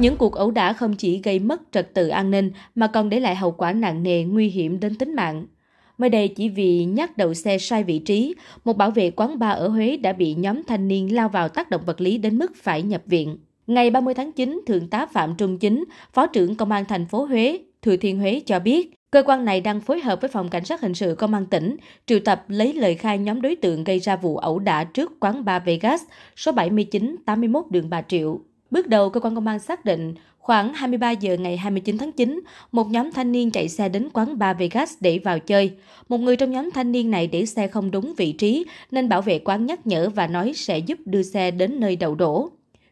những cuộc ẩu đả không chỉ gây mất trật tự an ninh mà còn để lại hậu quả nặng nề nguy hiểm đến tính mạng. Mới đây chỉ vì nhắc đầu xe sai vị trí, một bảo vệ quán bar ở Huế đã bị nhóm thanh niên lao vào tác động vật lý đến mức phải nhập viện. Ngày 30 tháng 9, Thượng tá Phạm Trung Chính, Phó trưởng Công an thành phố Huế, Thừa Thiên Huế cho biết, cơ quan này đang phối hợp với Phòng Cảnh sát Hình sự Công an tỉnh triệu tập lấy lời khai nhóm đối tượng gây ra vụ ẩu đả trước quán bar Vegas số 79-81 đường Bà Triệu. Bước đầu, cơ quan công an xác định khoảng 23 giờ ngày 29 tháng 9, một nhóm thanh niên chạy xe đến quán bar Vegas để vào chơi. Một người trong nhóm thanh niên này để xe không đúng vị trí nên bảo vệ quán nhắc nhở và nói sẽ giúp đưa xe đến nơi đậu đổ.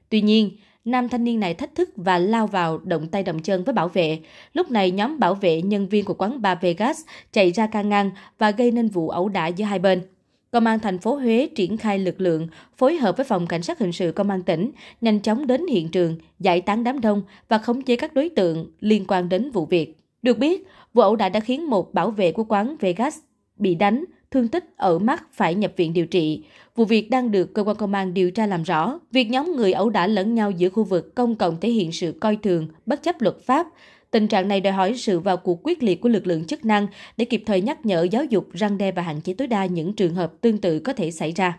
Tuy nhiên, nam thanh niên này thách thức và lao vào động tay động chân với bảo vệ. Lúc này nhóm bảo vệ nhân viên của quán bar Vegas chạy ra can ngăn và gây nên vụ ẩu đả giữa hai bên. Công an thành phố Huế triển khai lực lượng phối hợp với phòng cảnh sát hình sự công an tỉnh nhanh chóng đến hiện trường, giải tán đám đông và khống chế các đối tượng liên quan đến vụ việc. Được biết, vụ ẩu đả đã khiến một bảo vệ của quán Vegas bị đánh, thương tích ở mắt phải nhập viện điều trị. Vụ việc đang được cơ quan công an điều tra làm rõ. Việc nhóm người ẩu đả lẫn nhau giữa khu vực công cộng thể hiện sự coi thường, bất chấp luật pháp, tình trạng này đòi hỏi sự vào cuộc quyết liệt của lực lượng chức năng để kịp thời nhắc nhở giáo dục răng đe và hạn chế tối đa những trường hợp tương tự có thể xảy ra